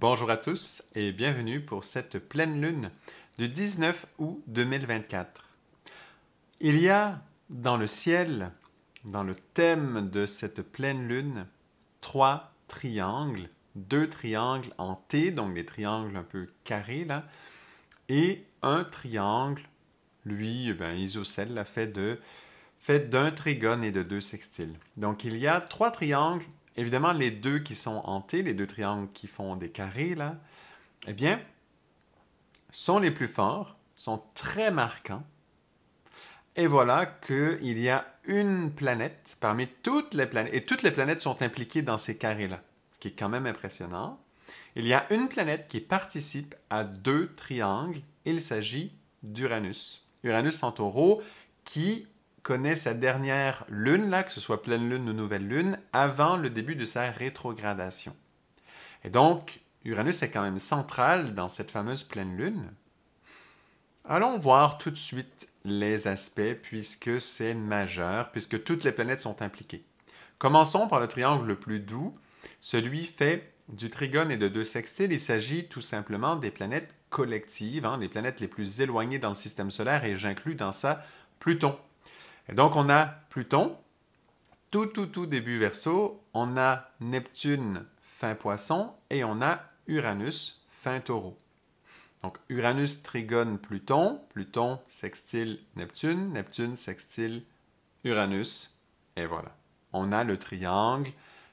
Bonjour à tous et bienvenue pour cette pleine lune du 19 août 2024. Il y a dans le ciel, dans le thème de cette pleine lune, trois triangles, deux triangles en T, donc des triangles un peu carrés là, et un triangle, lui, eh ben, isocèle, fait fait d'un trigone et de deux sextiles. Donc il y a trois triangles évidemment, les deux qui sont hantés, les deux triangles qui font des carrés, là, eh bien, sont les plus forts, sont très marquants. Et voilà qu'il y a une planète parmi toutes les planètes, et toutes les planètes sont impliquées dans ces carrés-là, ce qui est quand même impressionnant. Il y a une planète qui participe à deux triangles, il s'agit d'Uranus. Uranus en taureau qui connaît sa dernière lune, là, que ce soit pleine lune ou nouvelle lune, avant le début de sa rétrogradation. Et donc, Uranus est quand même central dans cette fameuse pleine lune. Allons voir tout de suite les aspects, puisque c'est majeur, puisque toutes les planètes sont impliquées. Commençons par le triangle le plus doux, celui fait du trigone et de deux sextiles. Il s'agit tout simplement des planètes collectives, les hein, planètes les plus éloignées dans le système solaire, et j'inclus dans ça Pluton, donc on a Pluton, tout, tout, tout début verso, on a Neptune, fin poisson, et on a Uranus, fin taureau. Donc Uranus trigone Pluton, Pluton sextile Neptune, Neptune sextile Uranus, et voilà. On a le triangle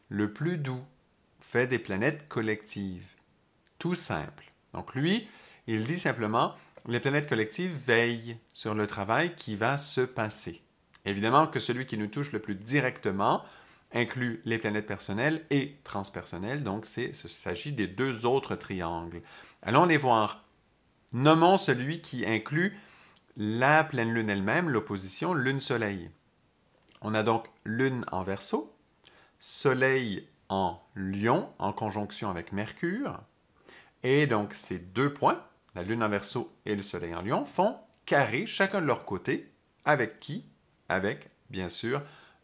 le plus doux, fait des planètes collectives. Tout simple. Donc lui, il dit simplement, les planètes collectives veillent sur le travail qui va se passer. Évidemment que celui qui nous touche le plus directement inclut les planètes personnelles et transpersonnelles, donc il s'agit des deux autres triangles. Allons les voir. Nommons celui qui inclut la pleine lune elle-même, l'opposition lune-soleil. On a donc lune en verso, soleil en lion en conjonction avec Mercure, et donc ces deux points, la lune en verso et le soleil en lion, font carré chacun de leur côté, avec qui avec, bien sûr,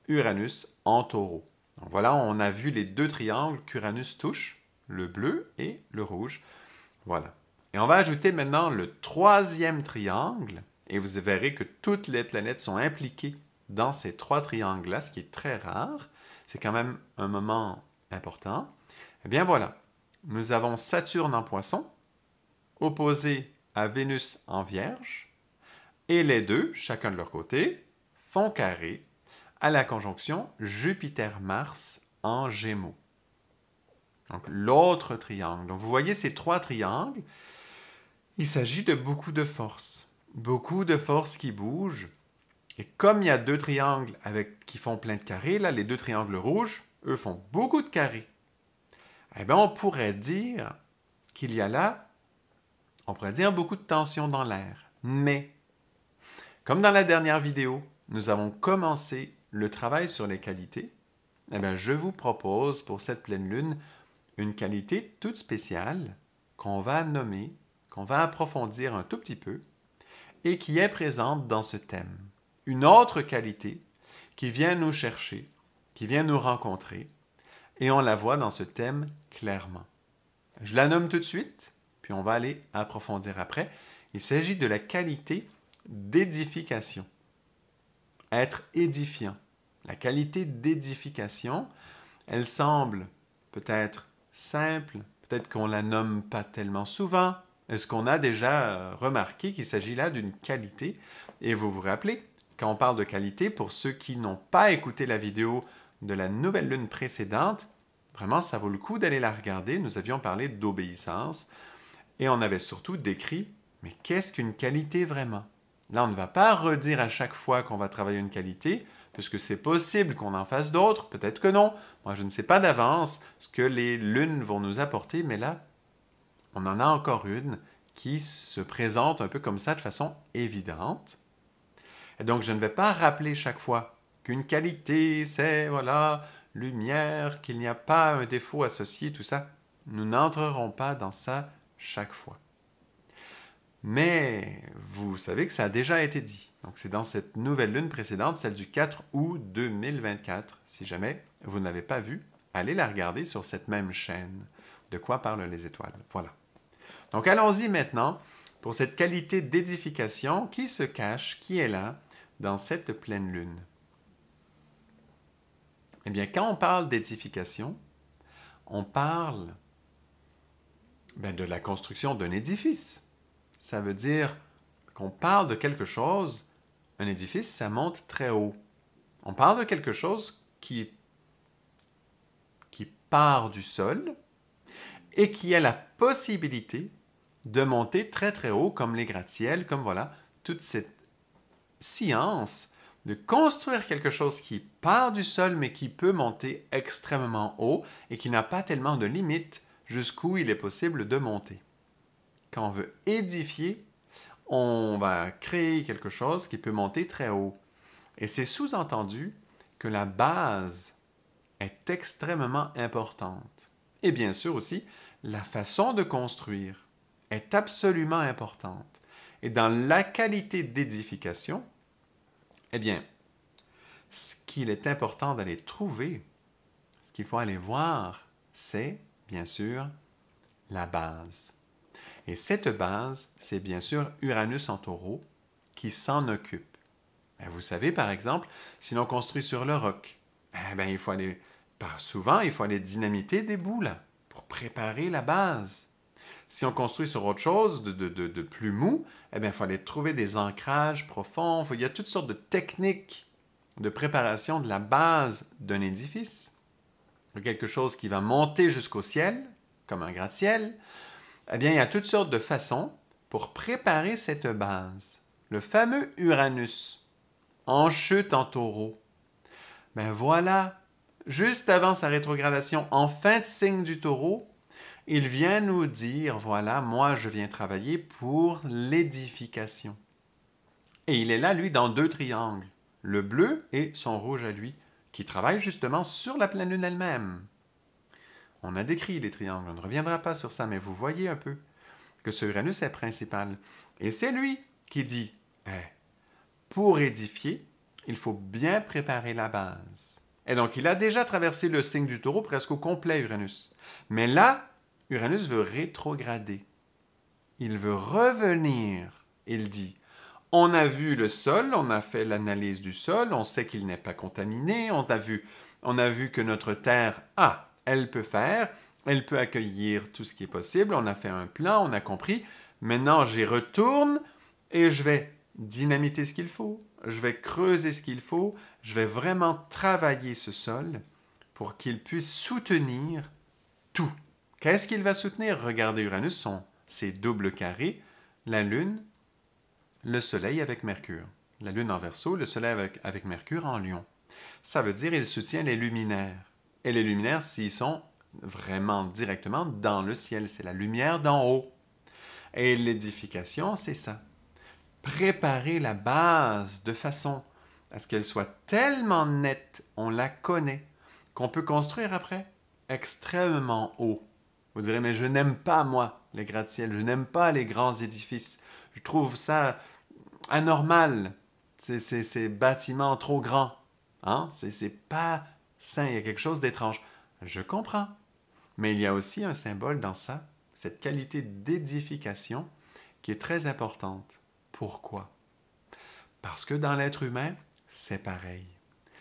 Uranus en taureau. voilà, on a vu les deux triangles qu'Uranus touche, le bleu et le rouge. Voilà. Et on va ajouter maintenant le troisième triangle, et vous verrez que toutes les planètes sont impliquées dans ces trois triangles-là, ce qui est très rare. C'est quand même un moment important. Eh bien voilà, nous avons Saturne en poisson, opposé à Vénus en vierge, et les deux, chacun de leur côté, font carré à la conjonction Jupiter-Mars en Gémeaux. Donc l'autre triangle. Donc vous voyez ces trois triangles, il s'agit de beaucoup de forces, beaucoup de forces qui bougent. Et comme il y a deux triangles avec, qui font plein de carrés, là, les deux triangles rouges, eux font beaucoup de carrés. Eh bien, on pourrait dire qu'il y a là, on pourrait dire beaucoup de tension dans l'air. Mais, comme dans la dernière vidéo, nous avons commencé le travail sur les qualités, eh bien, je vous propose pour cette pleine lune une qualité toute spéciale qu'on va nommer, qu'on va approfondir un tout petit peu et qui est présente dans ce thème. Une autre qualité qui vient nous chercher, qui vient nous rencontrer et on la voit dans ce thème clairement. Je la nomme tout de suite, puis on va aller approfondir après. Il s'agit de la qualité d'édification être édifiant. La qualité d'édification, elle semble peut-être simple, peut-être qu'on la nomme pas tellement souvent. Est-ce qu'on a déjà euh, remarqué qu'il s'agit là d'une qualité Et vous vous rappelez, quand on parle de qualité, pour ceux qui n'ont pas écouté la vidéo de la nouvelle lune précédente, vraiment ça vaut le coup d'aller la regarder. Nous avions parlé d'obéissance et on avait surtout décrit, mais qu'est-ce qu'une qualité vraiment Là, on ne va pas redire à chaque fois qu'on va travailler une qualité, puisque c'est possible qu'on en fasse d'autres, peut-être que non. Moi, je ne sais pas d'avance ce que les lunes vont nous apporter, mais là, on en a encore une qui se présente un peu comme ça de façon évidente. Et donc, je ne vais pas rappeler chaque fois qu'une qualité, c'est, voilà, lumière, qu'il n'y a pas un défaut associé, tout ça. Nous n'entrerons pas dans ça chaque fois. Mais vous savez que ça a déjà été dit. Donc c'est dans cette nouvelle lune précédente, celle du 4 août 2024. Si jamais vous n'avez pas vu, allez la regarder sur cette même chaîne. De quoi parlent les étoiles Voilà. Donc allons-y maintenant pour cette qualité d'édification qui se cache, qui est là, dans cette pleine lune. Eh bien, quand on parle d'édification, on parle ben, de la construction d'un édifice ça veut dire qu'on parle de quelque chose, un édifice, ça monte très haut. On parle de quelque chose qui, qui part du sol et qui a la possibilité de monter très très haut, comme les gratte-ciels, comme voilà, toute cette science de construire quelque chose qui part du sol mais qui peut monter extrêmement haut et qui n'a pas tellement de limites jusqu'où il est possible de monter. Quand on veut édifier, on va créer quelque chose qui peut monter très haut. Et c'est sous-entendu que la base est extrêmement importante. Et bien sûr aussi, la façon de construire est absolument importante. Et dans la qualité d'édification, eh bien, ce qu'il est important d'aller trouver, ce qu'il faut aller voir, c'est, bien sûr, la base. Et cette base, c'est bien sûr Uranus en taureau qui s'en occupe. Ben, vous savez, par exemple, si l'on construit sur le roc, eh ben, il faut aller, souvent, il faut aller dynamiter des boules pour préparer la base. Si on construit sur autre chose de, plus mou, eh ben, il faut aller trouver des ancrages profonds. Il y a toutes sortes de techniques de préparation de la base d'un édifice. Quelque chose qui va monter jusqu'au ciel, comme un gratte-ciel, eh bien, il y a toutes sortes de façons pour préparer cette base. Le fameux Uranus, en chute en taureau. Ben voilà, juste avant sa rétrogradation, en fin de signe du taureau, il vient nous dire, voilà, moi je viens travailler pour l'édification. Et il est là, lui, dans deux triangles, le bleu et son rouge à lui, qui travaillent justement sur la pleine lune elle-même. On a décrit les triangles, on ne reviendra pas sur ça, mais vous voyez un peu que ce Uranus est principal. Et c'est lui qui dit, eh, pour édifier, il faut bien préparer la base. Et donc, il a déjà traversé le signe du taureau presque au complet, Uranus. Mais là, Uranus veut rétrograder. Il veut revenir, il dit. On a vu le sol, on a fait l'analyse du sol, on sait qu'il n'est pas contaminé, on a vu, on a vu que notre Terre a elle peut faire. Elle peut accueillir tout ce qui est possible. On a fait un plan, on a compris. Maintenant, j'y retourne et je vais dynamiter ce qu'il faut. Je vais creuser ce qu'il faut. Je vais vraiment travailler ce sol pour qu'il puisse soutenir tout. Qu'est-ce qu'il va soutenir Regardez Uranus, ses doubles carrés, la Lune, le Soleil avec Mercure. La Lune en verso, le Soleil avec, Mercure en lion. Ça veut dire qu'il soutient les luminaires et les luminaires s'ils sont vraiment directement dans le ciel. C'est la lumière d'en haut. Et l'édification, c'est ça. Préparer la base de façon à ce qu'elle soit tellement nette, on la connaît, qu'on peut construire après extrêmement haut. Vous direz, mais je n'aime pas, moi, les gratte-ciel, je n'aime pas les grands édifices, je trouve ça anormal, ces, bâtiments trop grands. Hein? C'est pas ça, il y a quelque chose d'étrange. Je comprends. Mais il y a aussi un symbole dans ça, cette qualité d'édification qui est très importante. Pourquoi Parce que dans l'être humain, c'est pareil.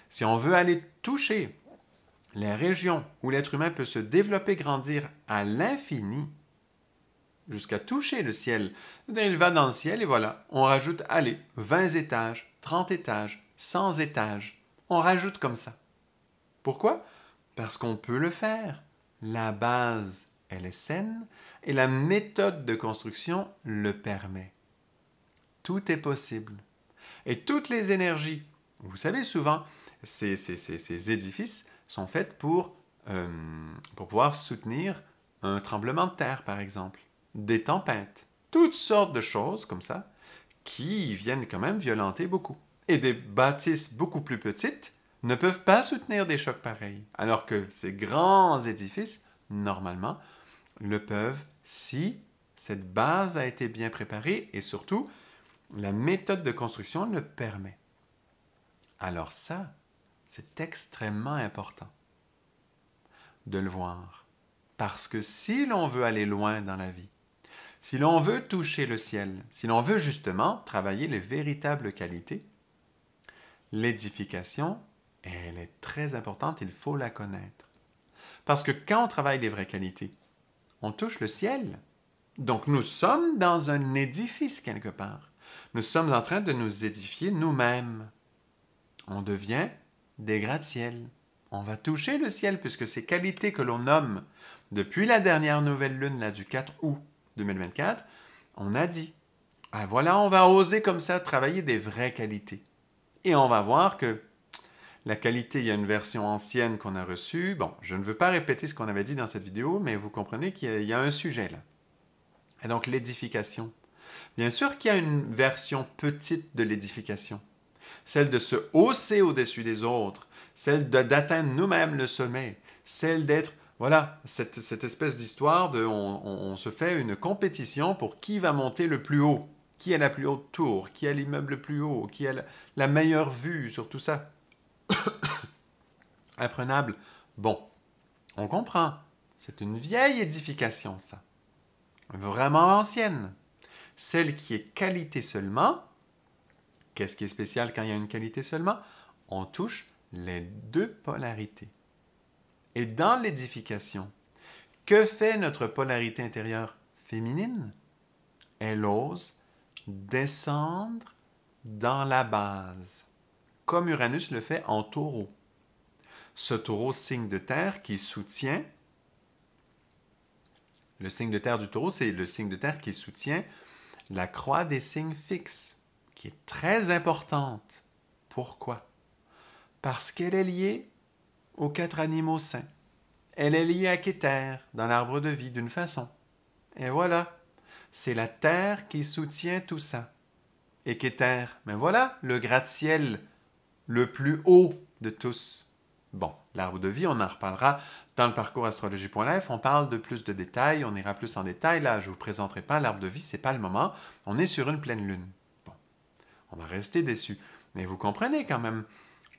Si on veut aller toucher les régions où l'être humain peut se développer, grandir à l'infini, jusqu'à toucher le ciel, eh il va dans le ciel et voilà, on rajoute, allez, 20 étages, 30 étages, 100 étages. On rajoute comme ça. Pourquoi? Parce qu'on peut le faire. La base, elle est saine et la méthode de construction le permet. Tout est possible. Et toutes les énergies, vous savez souvent, ces, édifices sont faits euh, pour pouvoir soutenir un tremblement de terre, par exemple, des tempêtes, toutes sortes de choses comme ça, qui viennent quand même violenter beaucoup. Et des bâtisses beaucoup plus petites ne peuvent pas soutenir des chocs pareils, alors que ces grands édifices, normalement, le peuvent si cette base a été bien préparée et surtout, la méthode de construction le permet. Alors ça, c'est extrêmement important de le voir. Parce que si l'on veut aller loin dans la vie, si l'on veut toucher le ciel, si l'on veut justement travailler les véritables qualités, l'édification elle est très importante, il faut la connaître. Parce que quand on travaille des vraies qualités, on touche le ciel. Donc nous sommes dans un édifice quelque part. Nous sommes en train de nous édifier nous-mêmes. On devient des gratte-ciel. On va toucher le ciel puisque ces qualités que l'on nomme depuis la dernière nouvelle lune là, du 4 août 2024, on a dit ah voilà, on va oser comme ça travailler des vraies qualités. Et on va voir que la qualité, il y a une version ancienne qu'on a reçue. Bon, je ne veux pas répéter ce qu'on avait dit dans cette vidéo, mais vous comprenez qu'il y, a un sujet là. Et donc l'édification. Bien sûr qu'il y a une version petite de l'édification, celle de se hausser au-dessus des autres, celle d'atteindre nous-mêmes le sommet, celle d'être voilà, cette, espèce d'histoire de on, se fait une compétition pour qui va monter le plus haut, qui a la plus haute tour, qui a l'immeuble le plus haut, qui a la meilleure vue sur tout ça. imprenable. Bon, on comprend. C'est une vieille édification, ça. Vraiment ancienne. Celle qui est qualité seulement. Qu'est-ce qui est spécial quand il y a une qualité seulement On touche les deux polarités. Et dans l'édification, que fait notre polarité intérieure féminine Elle ose descendre dans la base comme Uranus le fait en taureau. Ce taureau signe de terre qui soutient, le signe de terre du taureau, c'est le signe de terre qui soutient la croix des signes fixes, qui est très importante. Pourquoi? Parce qu'elle est liée aux quatre animaux saints. Elle est liée à Keter, dans l'arbre de vie, d'une façon. Et voilà, c'est la terre qui soutient tout ça. Et Keter, mais ben voilà, le gratte-ciel le plus haut de tous. Bon, l'arbre de vie, on en reparlera dans le parcours astrologie.life. On parle de plus de détails, on ira plus en détail. Là, je ne vous présenterai pas l'arbre de vie, c'est pas le moment. On est sur une pleine lune. Bon, on va rester déçu. Mais vous comprenez quand même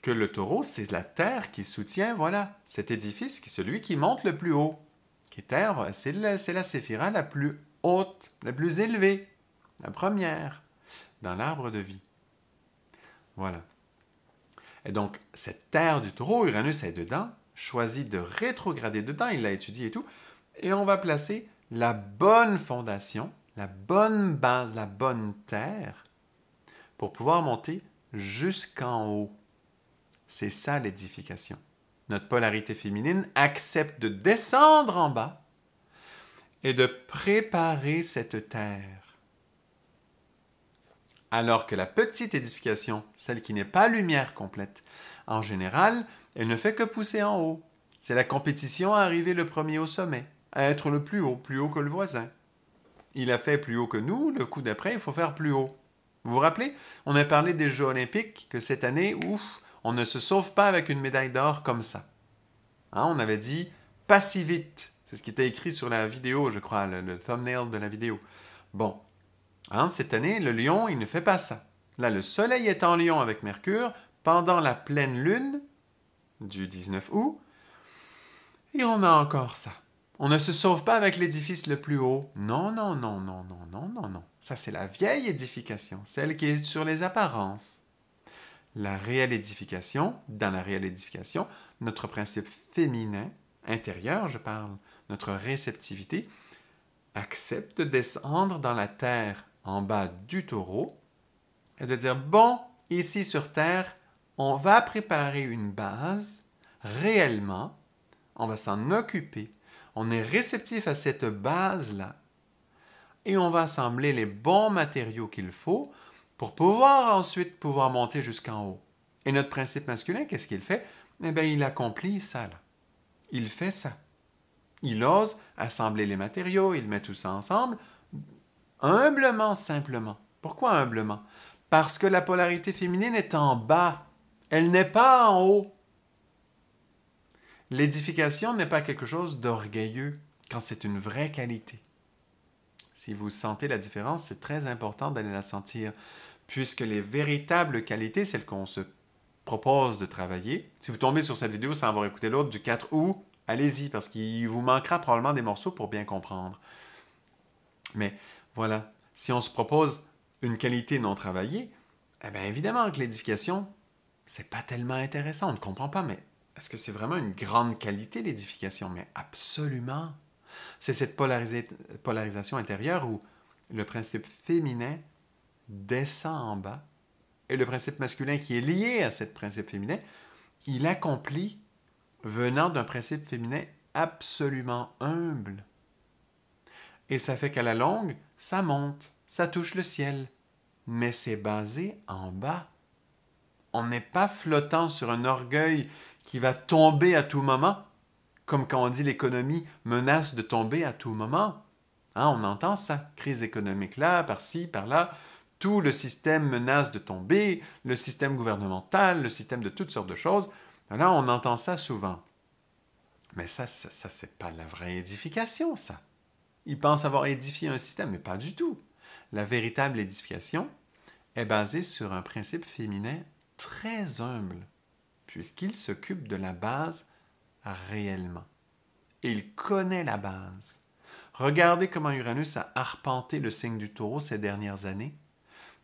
que le taureau, c'est la terre qui soutient, voilà, cet édifice, qui celui qui monte le plus haut. Qui est c'est la, la séphira la plus haute, la plus élevée, la première, dans l'arbre de vie. Voilà. Et donc, cette Terre du taureau, Uranus est dedans, choisit de rétrograder dedans, il l'a étudié et tout, et on va placer la bonne fondation, la bonne base, la bonne terre, pour pouvoir monter jusqu'en haut. C'est ça l'édification. Notre polarité féminine accepte de descendre en bas et de préparer cette terre alors que la petite édification, celle qui n'est pas lumière complète, en général, elle ne fait que pousser en haut. C'est la compétition à arriver le premier au sommet, à être le plus haut, plus haut que le voisin. Il a fait plus haut que nous, le coup d'après, il faut faire plus haut. Vous vous rappelez, on a parlé des Jeux olympiques, que cette année, ouf, on ne se sauve pas avec une médaille d'or comme ça. Hein, on avait dit pas si vite. C'est ce qui était écrit sur la vidéo, je crois, le thumbnail de la vidéo. Bon, Hein, cette année, le lion, il ne fait pas ça. Là, le soleil est en lion avec Mercure pendant la pleine lune du 19 août. Et on a encore ça. On ne se sauve pas avec l'édifice le plus haut. Non, non, non, non, non, non, non, non. Ça, c'est la vieille édification, celle qui est sur les apparences. La réelle édification, dans la réelle édification, notre principe féminin, intérieur, je parle, notre réceptivité, accepte de descendre dans la terre en bas du taureau et de dire, bon, ici sur Terre, on va préparer une base réellement, on va s'en occuper, on est réceptif à cette base-là et on va assembler les bons matériaux qu'il faut pour pouvoir ensuite pouvoir monter jusqu'en haut. Et notre principe masculin, qu'est-ce qu'il fait Eh bien, il accomplit ça là. Il fait ça. Il ose assembler les matériaux, il met tout ça ensemble humblement simplement. Pourquoi humblement Parce que la polarité féminine est en bas, elle n'est pas en haut. L'édification n'est pas quelque chose d'orgueilleux quand c'est une vraie qualité. Si vous sentez la différence, c'est très important d'aller la sentir, puisque les véritables qualités, celles qu'on se propose de travailler, si vous tombez sur cette vidéo sans avoir écouté l'autre du 4 août, allez-y, parce qu'il vous manquera probablement des morceaux pour bien comprendre. Mais voilà. Si on se propose une qualité non travaillée, eh bien évidemment que l'édification, c'est pas tellement intéressant. On ne comprend pas, mais est-ce que c'est vraiment une grande qualité l'édification? Mais absolument. C'est cette polarisation intérieure où le principe féminin descend en bas et le principe masculin qui est lié à ce principe féminin, il accomplit venant d'un principe féminin absolument humble. Et ça fait qu'à la longue, ça monte, ça touche le ciel, mais c'est basé en bas. On n'est pas flottant sur un orgueil qui va tomber à tout moment, comme quand on dit l'économie menace de tomber à tout moment. Hein, on entend ça, crise économique là, par-ci, par-là. Tout le système menace de tomber, le système gouvernemental, le système de toutes sortes de choses. Là, on entend ça souvent. Mais ça, ça, ça pas la vraie édification, ça. Il pense avoir édifié un système, mais pas du tout. La véritable édification est basée sur un principe féminin très humble, puisqu'il s'occupe de la base réellement. Et il connaît la base. Regardez comment Uranus a arpenté le signe du taureau ces dernières années.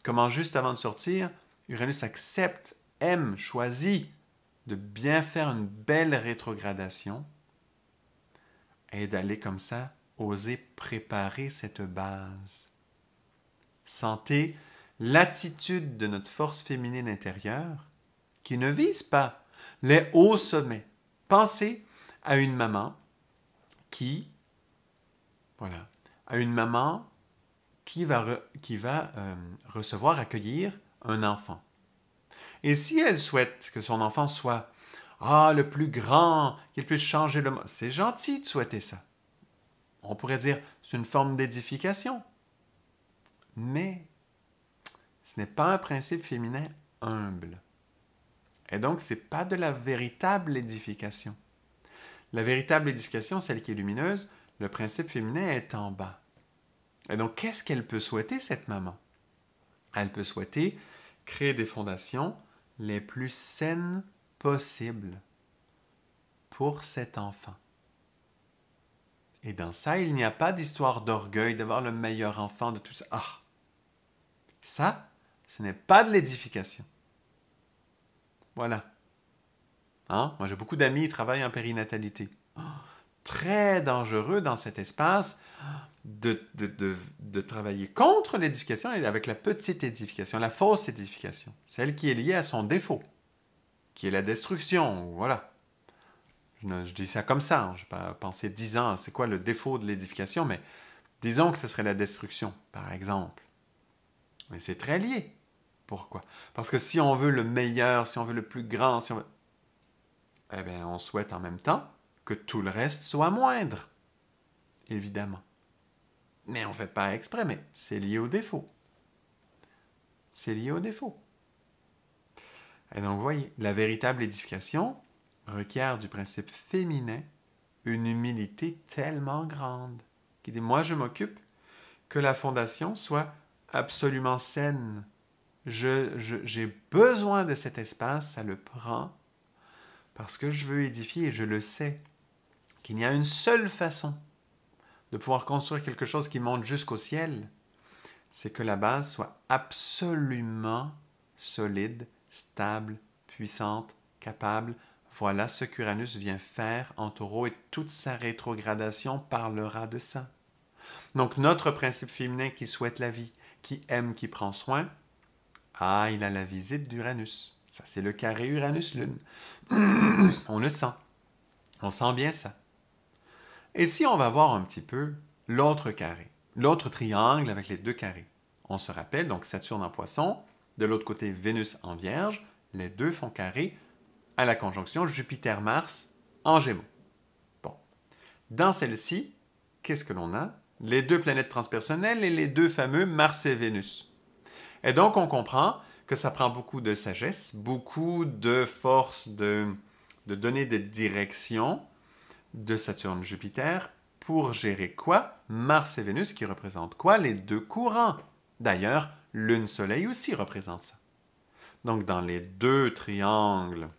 Comment juste avant de sortir, Uranus accepte, aime, choisit de bien faire une belle rétrogradation et d'aller comme ça oser préparer cette base. Sentez l'attitude de notre force féminine intérieure qui ne vise pas les hauts sommets. Pensez à une maman qui, voilà, à une maman qui va, qui va euh, recevoir, accueillir un enfant. Et si elle souhaite que son enfant soit ah, le plus grand, qu'il puisse changer le monde, c'est gentil de souhaiter ça. On pourrait dire c'est une forme d'édification. Mais ce n'est pas un principe féminin humble. Et donc, ce n'est pas de la véritable édification. La véritable édification, celle qui est lumineuse, le principe féminin est en bas. Et donc, qu'est-ce qu'elle peut souhaiter, cette maman Elle peut souhaiter créer des fondations les plus saines possibles pour cet enfant. Et dans ça, il n'y a pas d'histoire d'orgueil, d'avoir le meilleur enfant de tout ça. Ah, ça, ce n'est pas de l'édification. Voilà. Hein? Moi, j'ai beaucoup d'amis qui travaillent en périnatalité. Ah! très dangereux dans cet espace de travailler contre l'édification et avec la petite édification, la fausse édification, celle qui est liée à son défaut, qui est la destruction, voilà je, dis ça comme ça, hein. je pas pensé 10 ans, c'est quoi le défaut de l'édification, mais disons que ce serait la destruction, par exemple. Mais c'est très lié. Pourquoi Parce que si on veut le meilleur, si on veut le plus grand, si on veut... Eh bien, on souhaite en même temps que tout le reste soit moindre, évidemment. Mais on ne fait pas exprès, mais c'est lié au défaut. C'est lié au défaut. Et donc, vous voyez, la véritable édification, requiert du principe féminin une humilité tellement grande qui dit Moi, je m'occupe que la fondation soit absolument saine. j'ai besoin de cet espace, ça le prend, parce que je veux édifier et je le sais qu'il n'y a une seule façon de pouvoir construire quelque chose qui monte jusqu'au ciel, c'est que la base soit absolument solide, stable, puissante, capable voilà ce qu'Uranus vient faire en taureau et toute sa rétrogradation parlera de ça. Donc notre principe féminin qui souhaite la vie, qui aime, qui prend soin, ah, il a la visite d'Uranus. Ça, c'est le carré Uranus-Lune. on le sent. On sent bien ça. Et si on va voir un petit peu l'autre carré, l'autre triangle avec les deux carrés. On se rappelle donc Saturne en poisson, de l'autre côté Vénus en vierge, les deux font carré, à la conjonction Jupiter-Mars en Gémeaux. Bon. Dans celle-ci, qu'est-ce que l'on a Les deux planètes transpersonnelles et les deux fameux Mars et Vénus. Et donc on comprend que ça prend beaucoup de sagesse, beaucoup de force de, de donner des directions de Saturne-Jupiter pour gérer quoi Mars et Vénus qui représentent quoi Les deux courants. D'ailleurs, Lune-Soleil aussi représente ça. Donc dans les deux triangles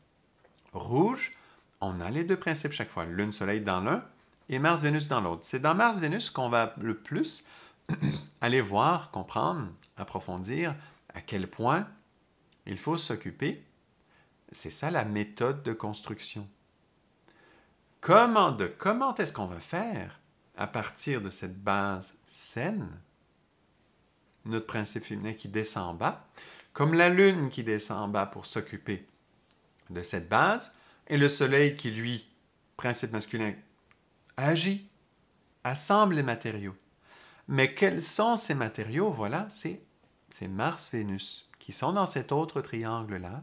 rouge, on a les deux principes chaque fois, Lune, Soleil dans l'un et Mars, Vénus dans l'autre. C'est dans Mars, Vénus qu'on va le plus aller voir, comprendre, approfondir à quel point il faut s'occuper. C'est ça la méthode de construction. Comment, comment est-ce qu'on va faire à partir de cette base saine, notre principe féminin qui descend en bas, comme la lune qui descend en bas pour s'occuper de cette base, et le Soleil qui, lui, principe masculin, agit, assemble les matériaux. Mais quels sont ces matériaux Voilà, c'est Mars-Vénus, qui sont dans cet autre triangle-là,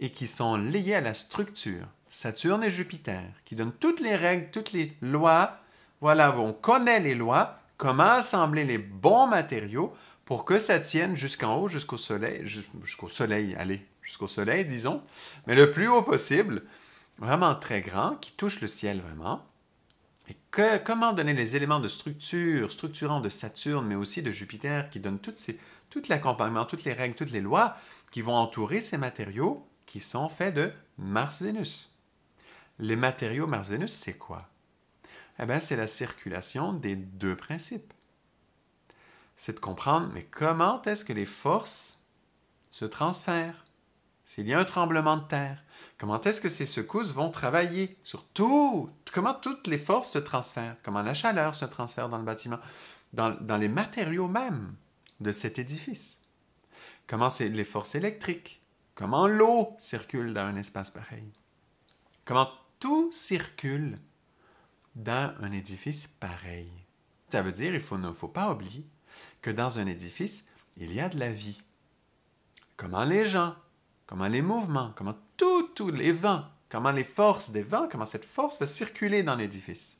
et qui sont liés à la structure. Saturne et Jupiter, qui donnent toutes les règles, toutes les lois. Voilà, on connaît les lois, comment assembler les bons matériaux pour que ça tienne jusqu'en haut, jusqu'au soleil, jusqu'au soleil, allez, jusqu'au soleil, disons, mais le plus haut possible, vraiment très grand, qui touche le ciel vraiment. Et que, comment donner les éléments de structure, structurant de Saturne, mais aussi de Jupiter, qui donne tout l'accompagnement, toutes les règles, toutes les lois qui vont entourer ces matériaux qui sont faits de Mars-Vénus. Les matériaux Mars-Vénus, c'est quoi? Eh bien, c'est la circulation des deux principes. C'est de comprendre, mais comment est-ce que les forces se transfèrent? S'il y a un tremblement de terre, comment est-ce que ces secousses vont travailler sur tout, comment toutes les forces se transfèrent, comment la chaleur se transfère dans le bâtiment, dans, les matériaux même de cet édifice, comment c'est les forces électriques, comment l'eau circule dans un espace pareil, comment tout circule dans un édifice pareil. Ça veut dire, il ne faut pas oublier que dans un édifice, il y a de la vie. Comment les gens comment les mouvements, comment tous tout les vents, comment les forces des vents, comment cette force va circuler dans l'édifice.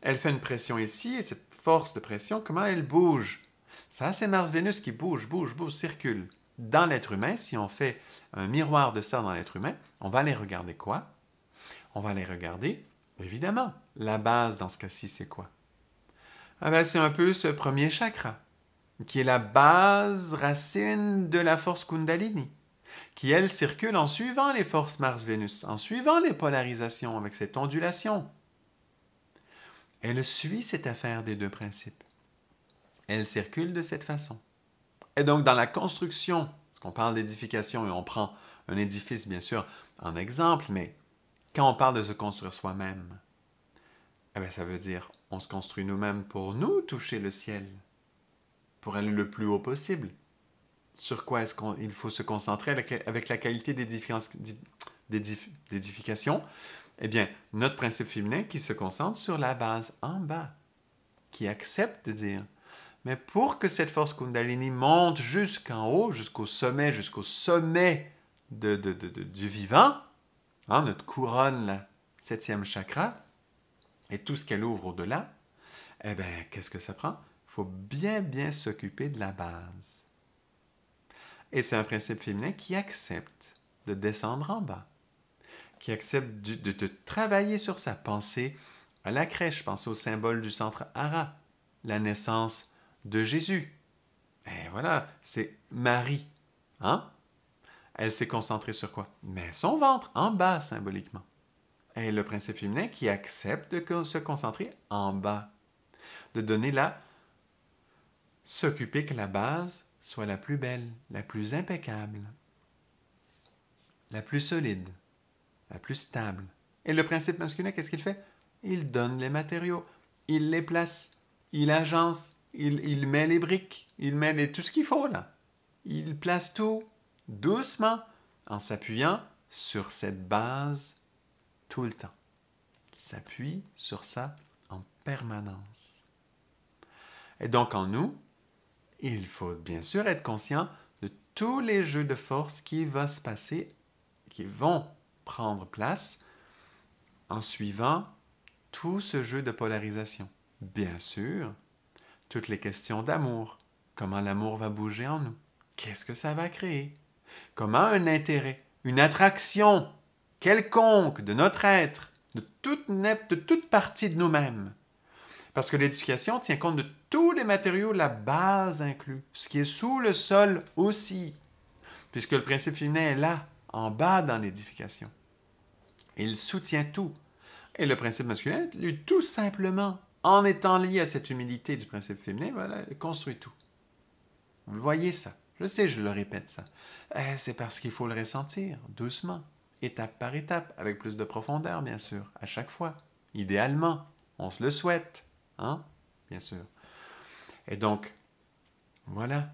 Elle fait une pression ici et cette force de pression, comment elle bouge. Ça, c'est Mars-Vénus qui bouge, bouge, bouge, circule. Dans l'être humain, si on fait un miroir de ça dans l'être humain, on va les regarder quoi On va les regarder, évidemment, la base dans ce cas-ci, c'est quoi ah ben, C'est un peu ce premier chakra, qui est la base racine de la force Kundalini qui, elle, circule en suivant les forces Mars-Vénus, en suivant les polarisations avec cette ondulation. Elle suit cette affaire des deux principes. Elle circule de cette façon. Et donc, dans la construction, parce qu'on parle d'édification et on prend un édifice, bien sûr, en exemple, mais quand on parle de se construire soi-même, eh ça veut dire on se construit nous-mêmes pour nous toucher le ciel, pour aller le plus haut possible sur quoi est-ce qu'il faut se concentrer avec, la qualité des d'édification Eh bien, notre principe féminin qui se concentre sur la base en bas, qui accepte de dire, mais pour que cette force kundalini monte jusqu'en haut, jusqu'au sommet, jusqu'au sommet de, du vivant, hein, notre couronne, le septième chakra, et tout ce qu'elle ouvre au-delà, eh bien, qu'est-ce que ça prend? Il faut bien, bien s'occuper de la base. Et c'est un principe féminin qui accepte de descendre en bas, qui accepte de, travailler sur sa pensée à la crèche. Pensez au symbole du centre Ara, la naissance de Jésus. Et ben voilà, c'est Marie. Hein? Elle s'est concentrée sur quoi? Mais ben, son ventre, en bas symboliquement. Et le principe féminin qui accepte de se concentrer en bas, de donner là, s'occuper que la base soit la plus belle, la plus impeccable, la plus solide, la plus stable. Et le principe masculin, qu'est-ce qu'il fait Il donne les matériaux, il les place, il agence, il, met les briques, il met tout ce qu'il faut là. Il place tout doucement en s'appuyant sur cette base tout le temps. Il s'appuie sur ça en permanence. Et donc en nous, il faut bien sûr être conscient de tous les jeux de force qui vont se passer, qui vont prendre place en suivant tout ce jeu de polarisation. Bien sûr, toutes les questions d'amour, comment l'amour va bouger en nous, qu'est-ce que ça va créer, comment un intérêt, une attraction quelconque de notre être, de toute, de toute partie de nous-mêmes, parce que l'édification tient compte de tous les matériaux, la base inclus, ce qui est sous le sol aussi, puisque le principe féminin est là, en bas dans l'édification. Il soutient tout. Et le principe masculin, lui, tout simplement, en étant lié à cette humidité du principe féminin, voilà, il construit tout. Vous voyez ça. Je sais, je le répète ça. Euh, c'est parce qu'il faut le ressentir, doucement, étape par étape, avec plus de profondeur, bien sûr, à chaque fois. Idéalement, on se le souhaite. Hein? bien sûr. Et donc, voilà.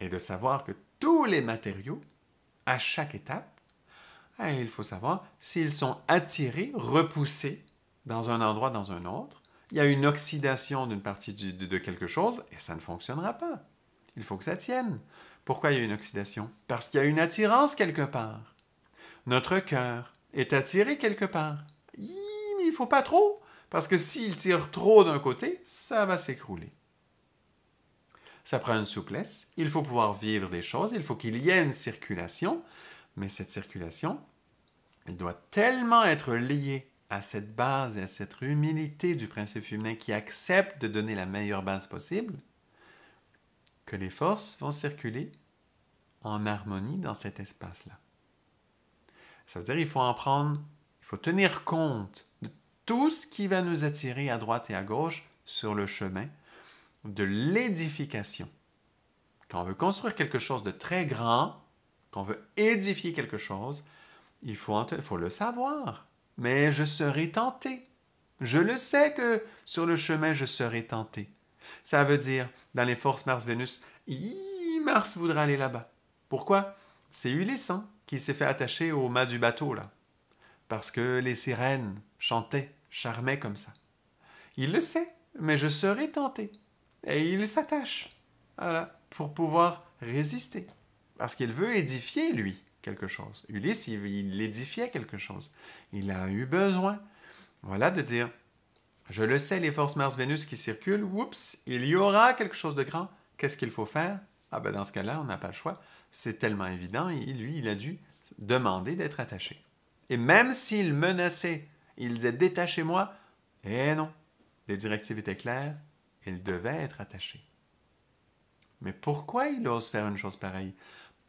Et de savoir que tous les matériaux, à chaque étape, ah, il faut savoir s'ils sont attirés, repoussés dans un endroit, dans un autre. Il y a une oxydation d'une partie de, quelque chose et ça ne fonctionnera pas. Il faut que ça tienne. Pourquoi il y a une oxydation Parce qu'il y a une attirance quelque part. Notre cœur est attiré quelque part. il ne faut pas trop. Parce que s'il tire trop d'un côté, ça va s'écrouler. Ça prend une souplesse, il faut pouvoir vivre des choses, il faut qu'il y ait une circulation, mais cette circulation, elle doit tellement être liée à cette base et à cette humilité du principe féminin qui accepte de donner la meilleure base possible, que les forces vont circuler en harmonie dans cet espace-là. Ça veut dire qu'il faut en prendre, il faut tenir compte tout ce qui va nous attirer à droite et à gauche sur le chemin de l'édification. Quand on veut construire quelque chose de très grand, quand on veut édifier quelque chose, il faut, le savoir. Mais je serai tenté. Je le sais que sur le chemin, je serai tenté. Ça veut dire, dans les forces Mars-Vénus, Mars voudra aller là-bas. Pourquoi C'est Ulysse hein, qui s'est fait attacher au mât du bateau, là. Parce que les sirènes chantait, charmait comme ça. Il le sait, mais je serai tenté. Et il s'attache, voilà, pour pouvoir résister. Parce qu'il veut édifier, lui, quelque chose. Ulysse, il, il édifiait quelque chose. Il a eu besoin, voilà, de dire, je le sais, les forces Mars-Vénus qui circulent, oups, il y aura quelque chose de grand. Qu'est-ce qu'il faut faire Ah ben dans ce cas-là, on n'a pas le choix. C'est tellement évident, et lui, il a dû demander d'être attaché. Et même s'il menaçait il disait détachez-moi. Eh non, les directives étaient claires, il devait être attaché. Mais pourquoi il ose faire une chose pareille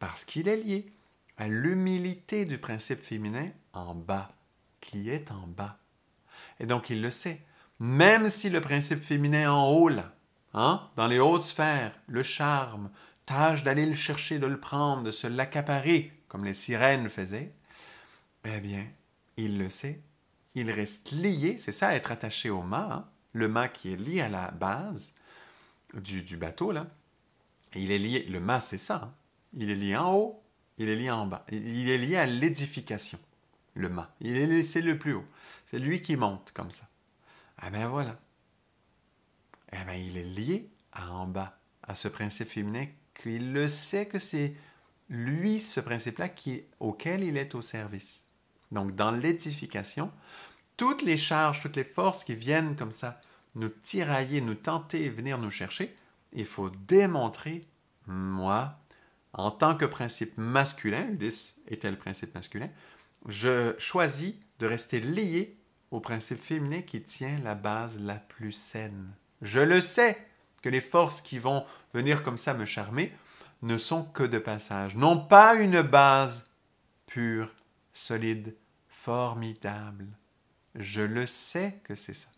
Parce qu'il est lié à l'humilité du principe féminin en bas, qui est en bas. Et donc il le sait. Même si le principe féminin en haut, hein, dans les hautes sphères, le charme, tâche d'aller le chercher, de le prendre, de se l'accaparer, comme les sirènes faisaient, eh bien, il le sait, il reste lié, c'est ça être attaché au mât, hein. le mât qui est lié à la base du, bateau, là. il est lié, le mât c'est ça, hein. il est lié en haut, il est lié en bas, il est lié à l'édification, le mât, il est c'est le plus haut, c'est lui qui monte comme ça. Ah ben voilà. Eh ben il est lié à en bas, à ce principe féminin qu'il le sait que c'est lui, ce principe-là, auquel il est au service. Donc, dans l'édification, toutes les charges, toutes les forces qui viennent comme ça nous tirailler, nous tenter, venir nous chercher, il faut démontrer, moi, en tant que principe masculin, Ulysse était le principe masculin, je choisis de rester lié au principe féminin qui tient la base la plus saine. Je le sais que les forces qui vont venir comme ça me charmer ne sont que de passage, n'ont pas une base pure, solide, formidable. Je le sais que c'est ça.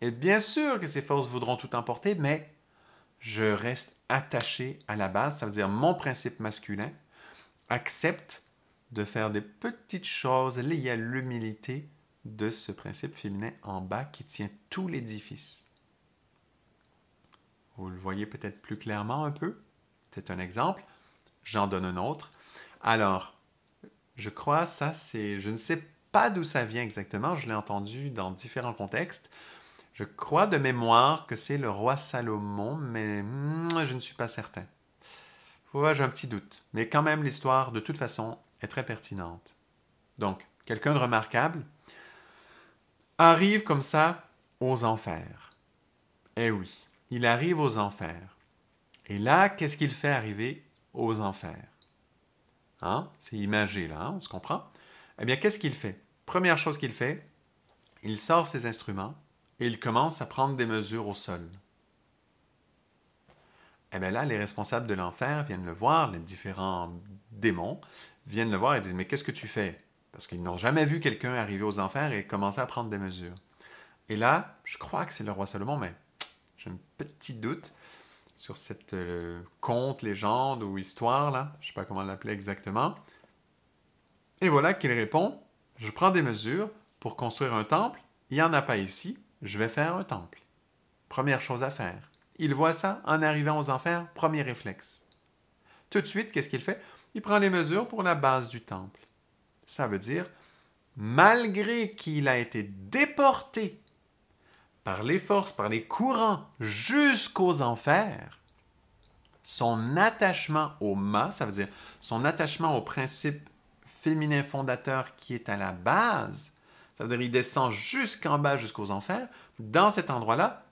Et bien sûr que ces forces voudront tout emporter, mais je reste attaché à la base, ça veut dire mon principe masculin, accepte de faire des petites choses liées à l'humilité de ce principe féminin en bas qui tient tout l'édifice. Vous le voyez peut-être plus clairement un peu. C'est un exemple. J'en donne un autre. Alors, je crois ça, c'est, je ne sais pas d'où ça vient exactement, je l'ai entendu dans différents contextes. Je crois de mémoire que c'est le roi Salomon, mais hmm, je ne suis pas certain. j'ai un petit doute. Mais quand même, l'histoire, de toute façon, est très pertinente. Donc, quelqu'un de remarquable arrive comme ça aux enfers. Eh oui, il arrive aux enfers. Et là, qu'est-ce qu'il fait arriver aux enfers Hein C'est imagé, là, hein, on se comprend eh bien, qu'est-ce qu'il fait Première chose qu'il fait, il sort ses instruments et il commence à prendre des mesures au sol. Eh bien là, les responsables de l'enfer viennent le voir, les différents démons viennent le voir et disent Mais qu'est-ce que tu fais Parce qu'ils n'ont jamais vu quelqu'un arriver aux enfers et commencer à prendre des mesures. Et là, je crois que c'est le roi Salomon, mais j'ai un petit doute sur cette euh, conte, légende ou histoire, là, je ne sais pas comment l'appeler exactement. Et voilà qu'il répond Je prends des mesures pour construire un temple, il n'y en a pas ici, je vais faire un temple. Première chose à faire. Il voit ça en arrivant aux enfers, premier réflexe. Tout de suite, qu'est-ce qu'il fait Il prend les mesures pour la base du temple. Ça veut dire, malgré qu'il a été déporté par les forces, par les courants jusqu'aux enfers, son attachement au mât, ça veut dire son attachement au principe féminin fondateur qui est à la base, ça veut dire il descend jusqu'en bas, jusqu'aux enfers, dans cet endroit-là,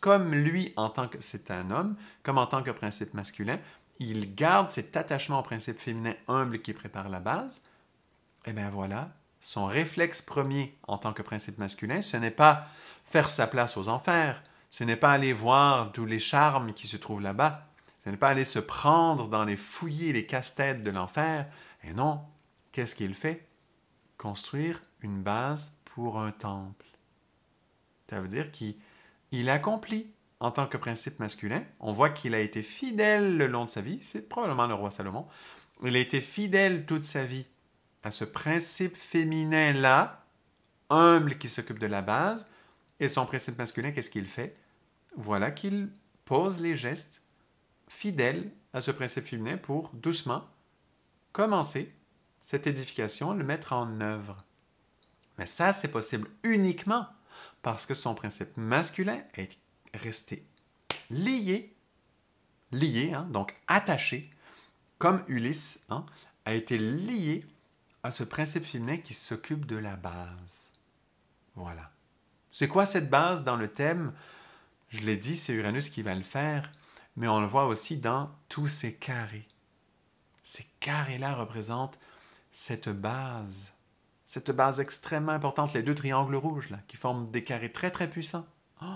comme lui en tant que c'est un homme, comme en tant que principe masculin, il garde cet attachement au principe féminin humble qui prépare la base. Et eh bien voilà, son réflexe premier en tant que principe masculin, ce n'est pas faire sa place aux enfers, ce n'est pas aller voir tous les charmes qui se trouvent là-bas, ce n'est pas aller se prendre dans les fouillis, les casse-têtes de l'enfer, et non, qu'est-ce qu'il fait Construire une base pour un temple. Ça veut dire qu'il accomplit en tant que principe masculin. On voit qu'il a été fidèle le long de sa vie. C'est probablement le roi Salomon. Il a été fidèle toute sa vie à ce principe féminin-là, humble qui s'occupe de la base. Et son principe masculin, qu'est-ce qu'il fait Voilà qu'il pose les gestes fidèles à ce principe féminin pour doucement commencer cette édification, le mettre en œuvre. Mais ça, c'est possible uniquement parce que son principe masculin est resté lié, lié, hein, donc attaché, comme Ulysse hein, a été lié à ce principe féminin qui s'occupe de la base. Voilà. C'est quoi cette base dans le thème Je l'ai dit, c'est Uranus qui va le faire, mais on le voit aussi dans tous ces carrés. Ces carrés-là représentent cette base, cette base extrêmement importante, les deux triangles rouges là, qui forment des carrés très très puissants. Oh!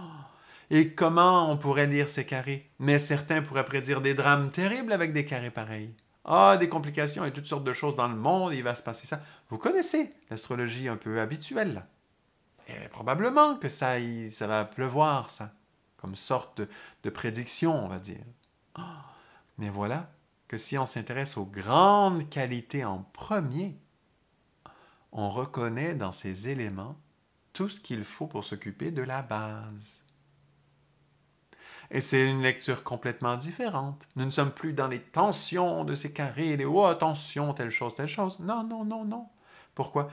Et comment on pourrait lire ces carrés Mais certains pourraient prédire des drames terribles avec des carrés pareils. Ah, des complications et toutes sortes de choses dans le monde, il va se passer ça. Vous connaissez l'astrologie un peu habituelle. Et eh, probablement que ça, ça va pleuvoir, ça, comme sorte de, prédiction, on va dire. Oh! mais voilà, si on s'intéresse aux grandes qualités en premier, on reconnaît dans ces éléments tout ce qu'il faut pour s'occuper de la base. Et c'est une lecture complètement différente. Nous ne sommes plus dans les tensions de ces carrés, les oh tensions, telle chose, telle chose. Non, non, non, non. Pourquoi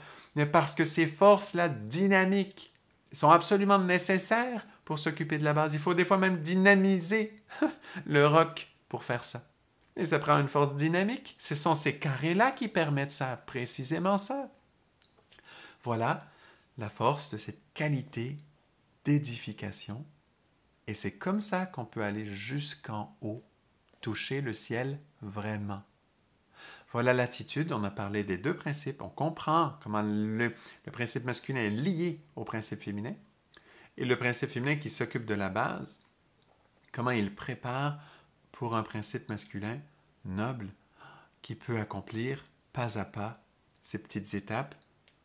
Parce que ces forces-là dynamiques sont absolument nécessaires pour s'occuper de la base. Il faut des fois même dynamiser le roc pour faire ça. Et ça prend une force dynamique. Ce sont ces carrés-là qui permettent ça, précisément ça. Voilà la force de cette qualité d'édification. Et c'est comme ça qu'on peut aller jusqu'en haut, toucher le ciel vraiment. Voilà l'attitude, on a parlé des deux principes, on comprend comment le, le principe masculin est lié au principe féminin, et le principe féminin qui s'occupe de la base, comment il prépare pour un principe masculin noble qui peut accomplir pas à pas ces petites étapes,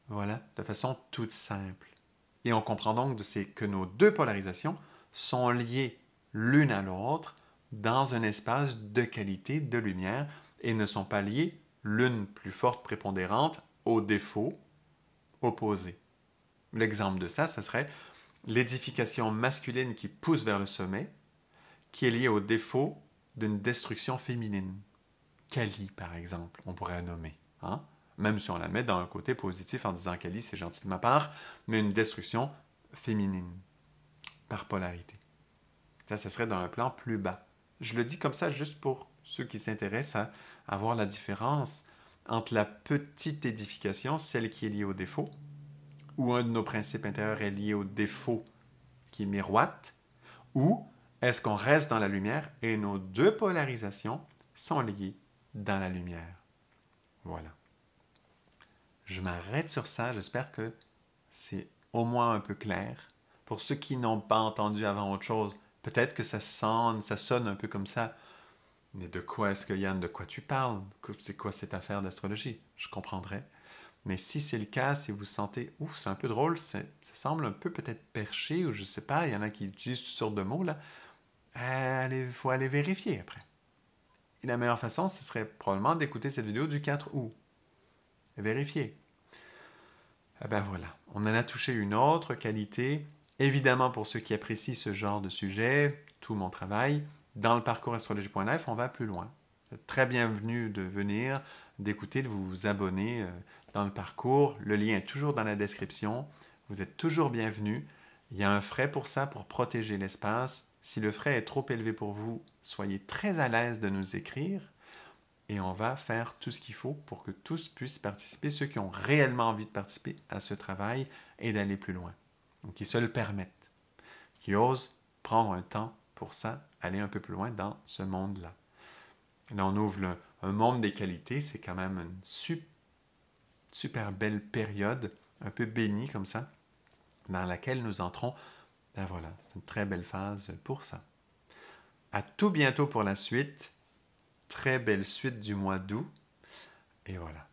voilà, de façon toute simple. Et on comprend donc que nos deux polarisations sont liées l'une à l'autre dans un espace de qualité de lumière et ne sont pas liées l'une plus forte prépondérante au défaut opposé. L'exemple de ça, ce serait l'édification masculine qui pousse vers le sommet, qui est liée au défaut d'une destruction féminine. Kali, par exemple, on pourrait nommer. Hein? Même si on la met dans un côté positif en disant Kali, c'est gentil de ma part, mais une destruction féminine, par polarité. Ça, ce serait dans un plan plus bas. Je le dis comme ça juste pour ceux qui s'intéressent à, à voir la différence entre la petite édification, celle qui est liée au défaut, où un de nos principes intérieurs est lié au défaut qui miroite, ou est-ce qu'on reste dans la lumière et nos deux polarisations sont liées dans la lumière. Voilà. Je m'arrête sur ça. J'espère que c'est au moins un peu clair. Pour ceux qui n'ont pas entendu avant autre chose, peut-être que ça sonne, ça sonne un peu comme ça. Mais de quoi est-ce que Yann, de quoi tu parles C'est quoi cette affaire d'astrologie Je comprendrais, Mais si c'est le cas, si vous sentez, ouf, c'est un peu drôle, ça semble un peu peut-être perché, ou je sais pas, il y en a qui utilisent toutes sortes de mots là, Il euh, faut aller vérifier après la meilleure façon, ce serait probablement d'écouter cette vidéo du 4 août. Vérifiez. Eh ah ben voilà, on en a touché une autre qualité. Évidemment, pour ceux qui apprécient ce genre de sujet, tout mon travail, dans le parcours astrologie.life, on va plus loin. Très bienvenue de venir, d'écouter, de vous abonner euh, dans le parcours. Le lien est toujours dans la description. Vous êtes toujours bienvenue. Il y a un frais pour ça, pour protéger l'espace. Si le frais est trop élevé pour vous, soyez très à l'aise de nous écrire et on va faire tout ce qu'il faut pour que tous puissent participer, ceux qui ont réellement envie de participer à ce travail et d'aller plus loin, qui se le permettent, qui osent prendre un temps pour ça, aller un peu plus loin dans ce monde-là. Là, on ouvre un monde des qualités, c'est quand même une super belle période, un peu bénie comme ça, dans laquelle nous entrons ben voilà, c'est une très belle phase pour ça. À tout bientôt pour la suite. Très belle suite du mois d'août. Et voilà.